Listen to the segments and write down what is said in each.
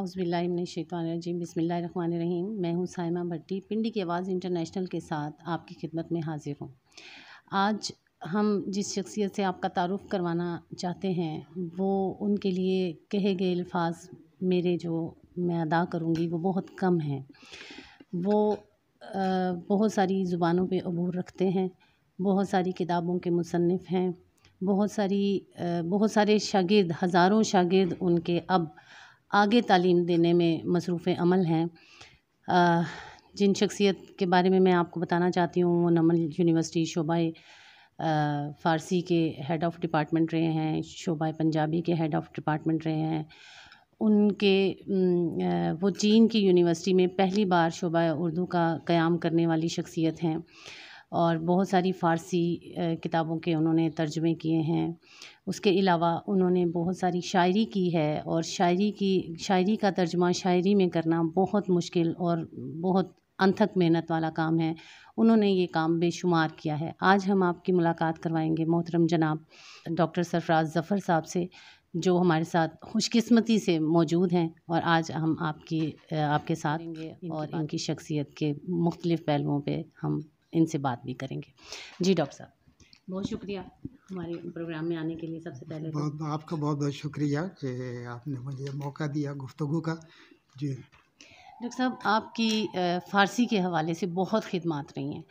अउज़बिल्लिमिनशैतरजीम बसमीम मैं हूँ साइमा भट्टी पिंडी की आवाज़ इंटरनेशनल के साथ आपकी खिदमत में हाज़िर हूँ आज हम जिस शख्सियत से आपका तारुफ़ करवाना चाहते हैं वो उनके लिए कहे गए अल्फाज मेरे जो मैं अदा करूँगी वो बहुत कम हैं वो बहुत सारी ज़ुबानों पर अबूर रखते हैं बहुत सारी किताबों के मुसनफ़ हैं बहुत सारी बहुत सारे शागिर्द हज़ारों शागिर्द उनके अब आगे तालीम देने में मसरूफ़ अमल हैं जिन शख्सियत के बारे में मैं आपको बताना चाहती हूँ वो नमन यूनिवर्सिटी शोबा फ़ारसी के हेड ऑफ़ डिपार्टमेंट रहे हैं शोबा पंजाबी के हेड ऑफ़ डिपार्टमेंट रहे हैं उनके वो चीन की यूनिवर्सिटी में पहली बार शोबा उर्दू का क़्याम करने वाली शख्सियत हैं और बहुत सारी फ़ारसी किताबों के उन्होंने तर्जमे किए हैं उसके अलावा उन्होंने बहुत सारी शायरी की है और शायरी की शायरी का तर्जमा शायरी में करना बहुत मुश्किल और बहुत अनथक मेहनत वाला काम है उन्होंने ये काम बेशुमार किया है आज हम आपकी मुलाकात करवाएंगे मोहतरम जनाब डॉक्टर सरफराज ज़फ़र साहब से जो हमारे साथ खुशकिस्मती से मौजूद हैं और आज हम आपकी आपके साथ और इनकी शख्सियत के मुख्तलिफ़ पहलुओं पे हम इनसे बात भी करेंगे जी डॉक्टर साहब बहुत शुक्रिया हमारे प्रोग्राम में आने के लिए सबसे पहले तो। बहुत आपका बहुत बहुत शुक्रिया कि आपने मुझे मौका दिया गुफ्तु का जी डॉक्टर साहब आपकी फ़ारसी के हवाले से बहुत खिदमत रही हैं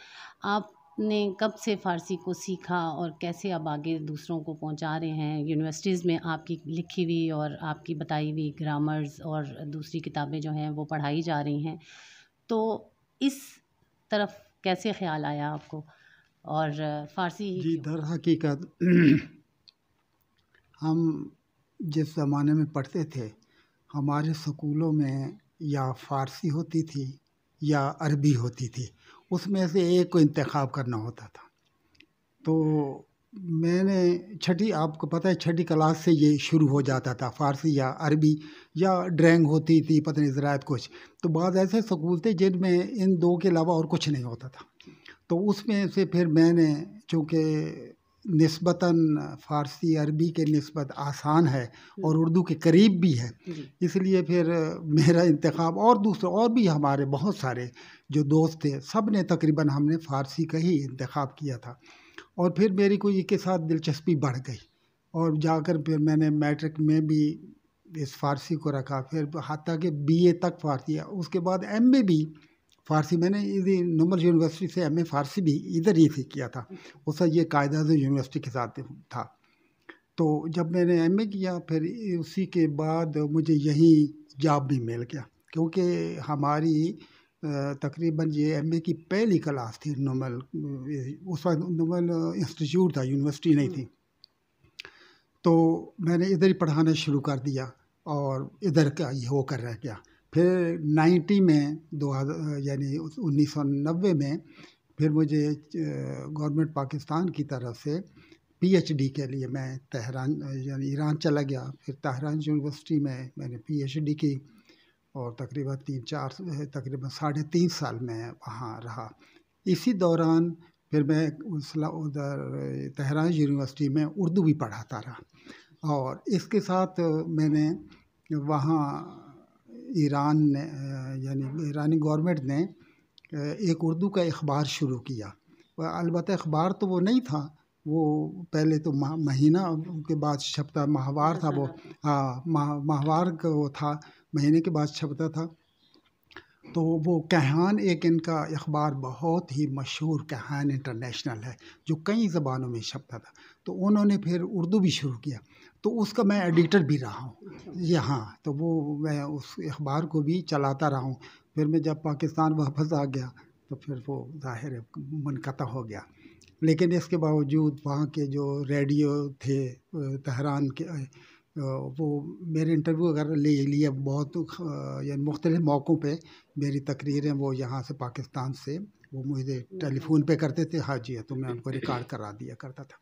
आपने कब से फ़ारसी को सीखा और कैसे आप आगे दूसरों को पहुंचा रहे हैं यूनिवर्सिटीज़ में आपकी लिखी हुई और आपकी बताई हुई ग्रामर्स और दूसरी किताबें जो हैं वो पढ़ाई जा रही हैं तो इस तरफ कैसे ख्याल आया आपको और फ़ारसी जी दर हकीकत हम जिस ज़माने में पढ़ते थे हमारे स्कूलों में या फ़ारसी होती थी या अरबी होती थी उसमें से एक को इंतखब करना होता था तो मैंने छठी आपको पता है छठी क्लास से ये शुरू हो जाता था फ़ारसी या अरबी या ड्रैंग होती थी पतन ज़रात कुछ तो बाद ऐसे स्कूल थे जिनमें इन दो के अलावा और कुछ नहीं होता था तो उसमें से फिर मैंने चूँकि नस्बता फ़ारसी अरबी के नस्बत आसान है हम्म। और उर्दू के करीब भी है इसलिए फिर मेरा इंतखब और दूसरा और भी हमारे बहुत सारे जो दोस्त थे सब ने तकरीबन हमने फ़ारसी का ही इंतखब किया था और फिर मेरी कोई इसके साथ दिलचस्पी बढ़ गई और जाकर फिर मैंने मैट्रिक में भी इस फ़ारसी को रखा फिर हती कि ए तक फ़ारसी है उसके बाद एम ए भी फ़ारसी मैंने इधर नूमर यूनिवर्सिटी से एम ए फ़ारसी भी इधर ही से किया था उसका ये कायदा यूनिवर्सिटी के साथ था तो जब मैंने एम ए किया फिर उसी के बाद मुझे यहीं जॉब भी मिल गया क्योंकि हमारी तकरीबन ये ए की पहली क्लास थी नोमल उस वक्त नोमल इंस्टीट्यूट था यूनिवर्सिटी नहीं थी हम्म। तो मैंने इधर ही पढ़ाना शुरू कर दिया और इधर का ये हो कर रह गया फिर नाइन्टी में दो हज़ार यानी उन्नीस सौ नब्बे में फिर मुझे गवर्नमेंट पाकिस्तान की तरफ से पीएचडी के लिए मैं तहरान यानी ईरान चला गया फिर तहरान यूनिवर्सिटी में मैंने पीएचडी की और तकरीबन तीन चार तकरीबन साढ़े तीन साल मैं वहाँ रहा इसी दौरान फिर मैं उस उधर तहरान यूनिवर्सिटी में उर्दू भी पढ़ाता रहा और इसके साथ मैंने वहाँ ईरान ने यानी ईरानी गवर्नमेंट ने एक उर्दू का अखबार शुरू किया अलबत् अखबार तो वो नहीं था वो पहले तो महीना के बाद छपता माहवार था वो हाँ माह माहवार वो था महीने के बाद छपता था तो वो कहान एक इनका अखबार बहुत ही मशहूर कहान इंटरनेशनल है जो कई ज़बानों में छपता था तो उन्होंने फिर उर्दू भी शुरू किया तो उसका मैं एडिटर भी रहा हूँ यहाँ तो वो मैं उस अखबार को भी चलाता रहा हूँ फिर मैं जब पाकिस्तान वापस आ गया तो फिर वो ज़ाहिर मनकता हो गया लेकिन इसके बावजूद वहाँ के जो रेडियो थे तहरान के वो मेरे इंटरव्यू अगर ले लिए बहुत यानी मुख्तलिफ़ मौक़ों पर मेरी तकरीरें वो यहाँ से पाकिस्तान से वो मुझे हम्म। टेलीफोन पर करते थे हाँ जी तो मैं उनको रिकॉर्ड करा दिया करता था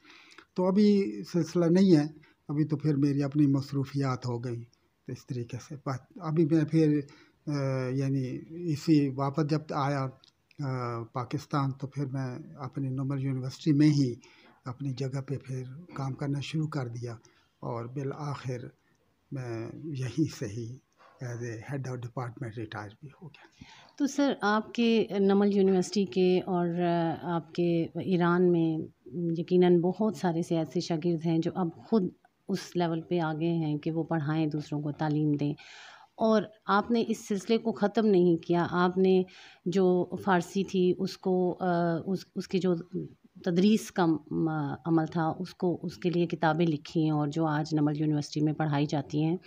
तो अभी सिलसिला नहीं है अभी तो फिर मेरी अपनी मसरूफियात हो गई तो इस तरीके से बात अभी मैं फिर यानी इसी वापस जब आया आ, पाकिस्तान तो फिर मैं अपनी नोबल यूनिवर्सिटी में ही अपनी जगह पे फिर काम करना शुरू कर दिया और बिल आखिर मैं यहीं से ही as a head of department retire भी हो गया तो सर आपके नमल यूनिवर्सिटी के और आपके ईरान में यकीनन बहुत सारे से ऐसे शागिर्द हैं जो अब खुद उस लेवल पे आ गए हैं कि वो पढ़ाएं दूसरों को तालीम दें और आपने इस सिलसिले को ख़त्म नहीं किया आपने जो फ़ारसी थी उसको उस उसकी जो तदरीस का अमल था उसको उसके लिए किताबें लिखी हैं और जो आज नमल यूनिवर्सिटी में पढ़ाई जाती हैं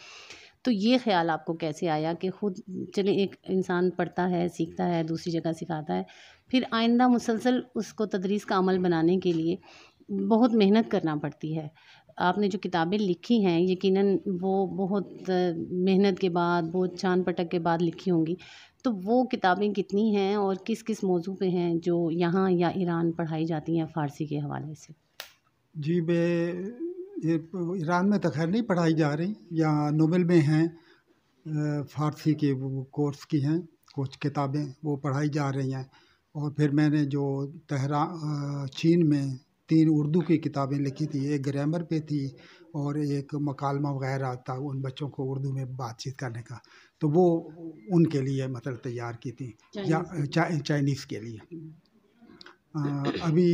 तो ये ख्याल आपको कैसे आया कि ख़ुद चले एक इंसान पढ़ता है सीखता है दूसरी जगह सिखाता है फिर आइंदा मुसलसल उसको तदरीस का अमल बनाने के लिए बहुत मेहनत करना पड़ती है आपने जो किताबें लिखी हैं यकीनन वो बहुत मेहनत के बाद बहुत छान पटक के बाद लिखी होंगी तो वो किताबें कितनी हैं और किस किस मौजू पे हैं जो यहाँ या ईरान पढ़ाई जाती हैं फ़ारसी के हवाले से जी बे ईरान में तो खैर नहीं पढ़ाई जा रही यहाँ नोबेल में हैं फ़ारसी के वो कोर्स की हैं कुछ किताबें वो पढ़ाई जा रही हैं और फिर मैंने जो तहरा चीन में तीन उर्दू की किताबें लिखी थी एक ग्रामर पे थी और एक मकालमा वगैरह था उन बच्चों को उर्दू में बातचीत करने का तो वो उनके लिए मतलब तैयार की थी चाइनीज़ के लिए हम्म। अभी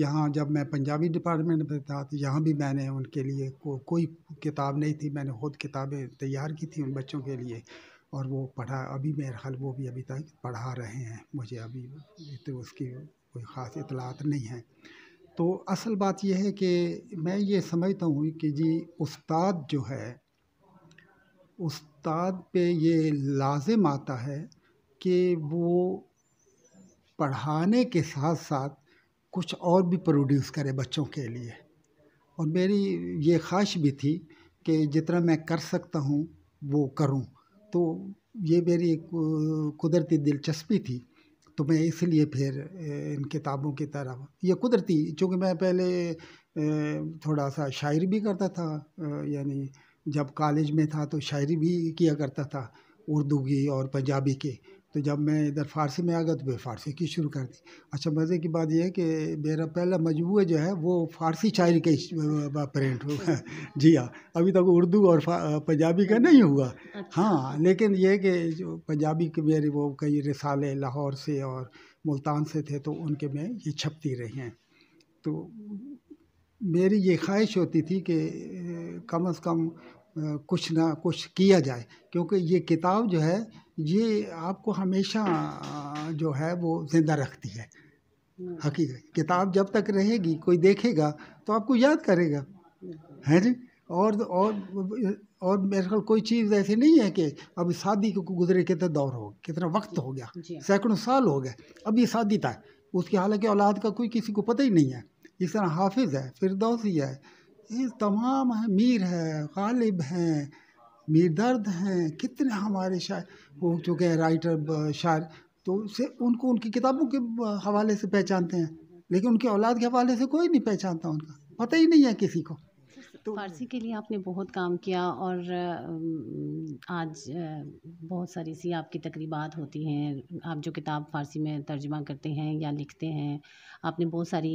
यहाँ जब मैं पंजाबी डिपार्टमेंट में था तो यहाँ भी मैंने उनके लिए को, कोई किताब नहीं थी मैंने खुद किताबें तैयार की थी उन बच्चों के लिए और वो पढ़ा अभी मेरे ख्याल वो भी अभी तक पढ़ा रहे हैं मुझे अभी तो उसकी कोई ख़ास इतलात नहीं है तो असल बात यह है कि मैं ये समझता हूँ कि जी उस्ताद जो है उस उस्ताद पे ये लाजिम आता है कि वो पढ़ाने के साथ साथ कुछ और भी प्रोड्यूस करे बच्चों के लिए और मेरी ये ख्वाहिश भी थी कि जितना मैं कर सकता हूँ वो करूँ तो ये मेरी एक कुदरती दिलचस्पी थी तो मैं इसलिए फिर इन किताबों की तरफ ये कुदरती चूँकि मैं पहले थोड़ा सा शायर भी करता था यानी जब कॉलेज में था तो शायरी भी किया करता था उर्दू की और पंजाबी की तो जब मैं इधर फ़ारसी में आ गया तो मैं फ़ारसी की शुरू कर दी अच्छा मज़े की बात यह है कि मेरा पहला मजमू जो है वो फ़ारसी शायरी का प्रिंट हुआ जी हाँ अभी तक उर्दू और पंजाबी का नहीं हुआ अच्छा। हाँ लेकिन यह कि जो पंजाबी के मेरे वो कई रिसाले लाहौर से और मुल्तान से थे तो उनके में ये छपती रही हैं तो मेरी ये ख्वाहिश होती थी कि कम अज़ कम कुछ ना कुछ किया जाए क्योंकि ये किताब जो है ये आपको हमेशा जो है वो जिंदा रखती है हम्म। हकीकत किताब जब तक रहेगी कोई देखेगा तो आपको याद करेगा है जी और और और मेरे ख्याल कोई चीज़ ऐसी नहीं है कि अब शादी को गुजरे कितना दौर हो कितना वक्त हो गया सैकड़ों साल हो गए अब ये शादी था उसकी हालांकि औलाद का कोई किसी को पता ही नहीं है इस तरह हाफिज़ है फिरदौसी है ये तमाम हैं मीर है गालिब हैं मीर दर्द हैं कितने हमारे शायर हो चुके हैं राइटर शायर तो उसे उनको उनकी किताबों के हवाले से पहचानते हैं लेकिन उनके औलाद के हवाले से कोई नहीं पहचानता उनका पता ही नहीं है किसी को तो फारसी के लिए आपने बहुत काम किया और आज बहुत सारी सी आपकी तकरीबात होती हैं आप जो किताब फारसी में तर्जमा करते हैं या लिखते हैं आपने बहुत सारी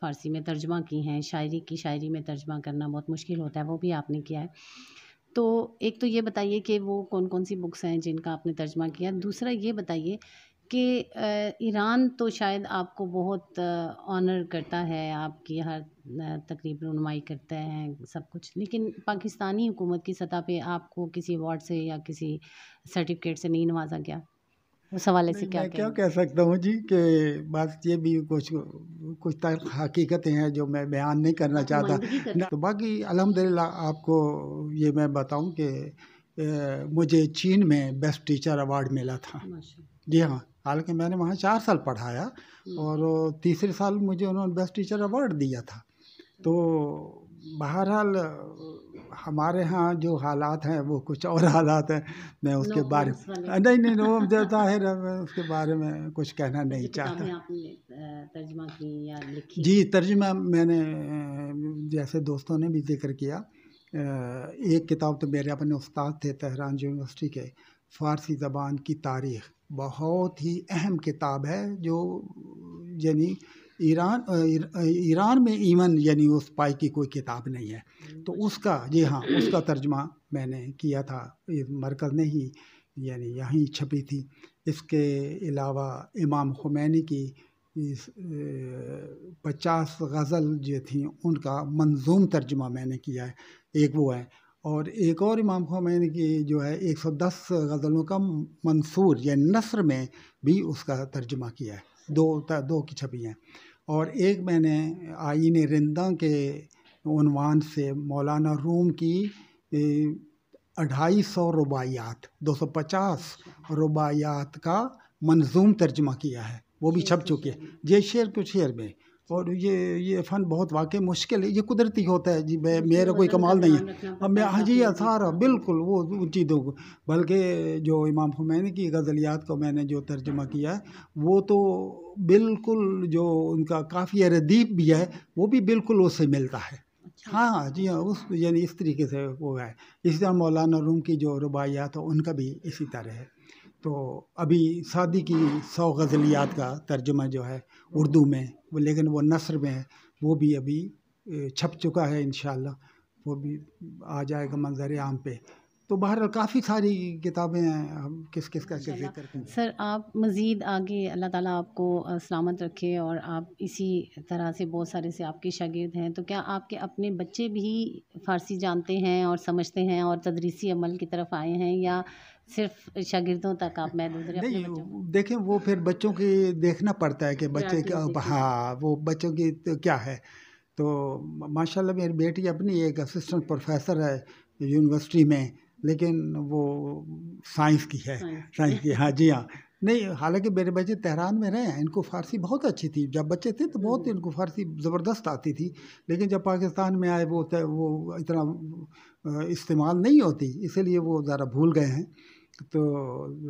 फारसी में तर्जमा की हैं शायरी की शायरी में तर्जमा करना बहुत मुश्किल होता है वो भी आपने किया है तो एक तो ये बताइए कि वो कौन कौन सी बुक्स हैं जिनका आपने तर्जमा किया दूसरा ये बताइए कि ईरान तो शायद आपको बहुत ऑनर करता है आपकी हर तकरीब रनमाई करते हैं सब कुछ लेकिन पाकिस्तानी हुकूमत की सतह पे आपको किसी अवार्ड से या किसी सर्टिफिकेट से नहीं नवाजा गया उस हवाले से क्या क्या कह सकता हूँ जी कि बात ये भी कुछ कुछ हकीकतें हैं जो मैं बयान नहीं करना चाहता तो बाकी अलहमदिल्ला आपको ये मैं बताऊँ कि मुझे चीन में बेस्ट टीचर अवार्ड मिला था जी हाँ हालांकि मैंने वहाँ चार साल पढ़ाया हम्म। और तीसरे साल मुझे उन्होंने बेस्ट टीचर अवार्ड दिया था तो बहरहाल हमारे यहाँ जो हालात हैं वो कुछ और हालात हैं मैं उसके no बारे में नहीं नहीं वो देता है मैं उसके बारे में कुछ कहना नहीं चाहता की या लिखी जी तर्जमा मैंने जैसे दोस्तों ने भी जिक्र किया एक किताब तो मेरे अपने उस्ताद थे तहरान यूनिवर्सिटी के फ़ारसी ज़बान की तारीख़ बहुत ही अहम किताब है जो यानी ईरान ईरान में इवन यानी उस पाई की कोई किताब नहीं है तो उसका जी हाँ उसका तर्जमा मैंने किया था मरकज़ ने ही यानी यहीं छपी थी इसके अलावा इमाम खुमैनी की इस पचास गज़ल जो थी उनका मंजूम तर्जमा मैंने किया है एक वो है और एक और इमाम खोमैन की जो है एक सौ दस गज़लों का मंसूर या नसर में भी उसका तर्जमा किया है दो दो की छपी हैं और एक मैंने आइन रिंदा के उनवान से मौलाना रूम की अढ़ाई सौ रुबायात दो सौ पचास रुबायात का मंजूम तर्जमा किया है वो भी छप चुके हैं ये शेर पे शेर में और ये ये फ़न बहुत वाकई मुश्किल है ये कुदरती होता है जी मैं मेरा कोई कमाल नहीं है अब मैं हाँ जी सारा बिल्कुल वो उन चीज़ों को बल्कि जो इमाम हुमैन की गज़लियात को मैंने जो तर्जमा किया है वो तो बिल्कुल जो उनका काफ़ी रदीप भी है वो भी बिल्कुल उससे मिलता है अच्छा। हाँ जी हाँ उस यानी इस तरीके से वो है इसी तरह मौलाना रूम की जो रुबायात है उनका भी इसी तरह है तो अभी शादी की सौ गज़लियात का तर्जुमा जो है उर्दू में वो लेकिन वो नसर में है वो भी अभी छप चुका है इन वो भी आ जाएगा मंजर आम पे तो बाहर काफ़ी सारी किताबें हैं हम किस किस का जिक्र करें सर आप मज़ीद आगे अल्लाह ताला आपको सलामत रखे और आप इसी तरह से बहुत सारे से आपके शागिर्द हैं तो क्या आपके अपने बच्चे भी फ़ारसी जानते हैं और समझते हैं और तदरीसी अमल की तरफ आए हैं या सिर्फ शागिर्दों तक आप महदूद रहे नहीं देखें वो फिर बच्चों की देखना पड़ता है कि बच्चे हाँ वो बच्चों की तो क्या है तो माशाल्लाह मेरी बेटी अपनी एक असिस्टेंट प्रोफेसर है यूनिवर्सिटी में लेकिन वो साइंस की है साइंस की हाँ जी हाँ नहीं हालांकि मेरे बच्चे तेहरान में रहे हैं इनको फ़ारसी बहुत अच्छी थी जब बच्चे थे तो बहुत हम्म। इनको फ़ारसी ज़बरदस्त आती थी लेकिन जब पाकिस्तान में आए वो वो इतना इस्तेमाल नहीं होती इसलिए वो ज़रा भूल गए हैं तो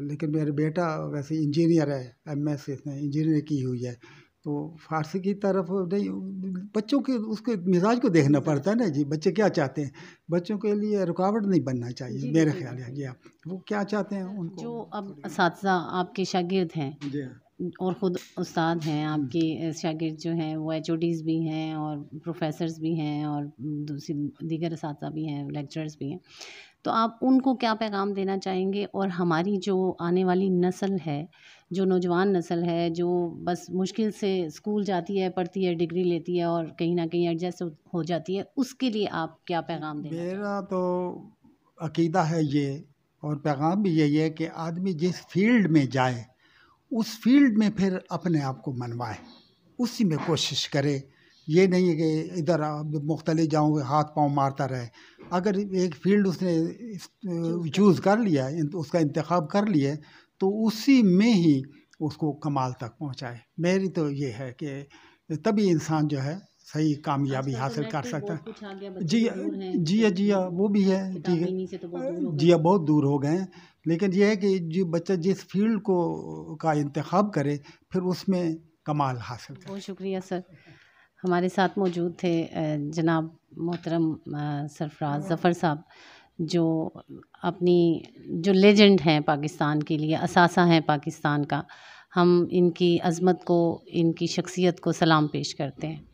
लेकिन मेरा बेटा वैसे इंजीनियर है एम एस इसने इंजीनियर की हुई है तो फ़ारसी की तरफ नहीं बच्चों के उसके मिजाज को देखना पड़ता है ना जी बच्चे क्या चाहते हैं बच्चों के लिए रुकावट नहीं बनना चाहिए मेरा ख्याल है जी आप वो क्या चाहते हैं उनको जो अब इस आपके शागिर्द हैं जी और ख़ुद उस्ताद हैं हम्म। आपके शागिर्द जो हैं वो एच भी हैं और प्रोफेसर्स भी हैं और दूसरी दीगर इस भी हैं लेक्चरर्स भी हैं तो आप उनको क्या पैगाम देना चाहेंगे और हमारी जो आने वाली नस्ल है जो नौजवान नस्ल है जो बस मुश्किल से स्कूल जाती है पढ़ती है डिग्री लेती है और कहीं ना कहीं एडजस्ट हो जाती है उसके लिए आप क्या पैगाम दें मेरा तो अकीदा है ये और पैगाम भी यही है कि आदमी जिस फील्ड में जाए उस फील्ड में फिर अपने आप को मनवाए उसी में कोशिश करे ये नहीं है कि इधर मुख्तलि जाऊँ हाथ पाँव मारता रहे अगर एक फील्ड उसने चूज़ कर लिया उसका इंतखब कर लिए तो उसी में ही उसको कमाल तक पहुँचाए मेरी तो ये है कि तभी इंसान जो है सही कामयाबी तो हासिल कर सकता है जी जिया जिया हाँ, वो भी है ठीक है तो जिया हाँ, बहुत दूर हो गए लेकिन यह है कि जो बच्चा जिस फील्ड को का इंतखब करे फिर उसमें कमाल हासिल करे बहुत शुक्रिया सर हमारे साथ मौजूद थे जनाब मोहतरम सरफराज ज़फ़र साहब जो अपनी जो लेजेंड हैं पाकिस्तान के लिए असासा हैं पाकिस्तान का हम इनकी अज़मत को इनकी शख्सियत को सलाम पेश करते हैं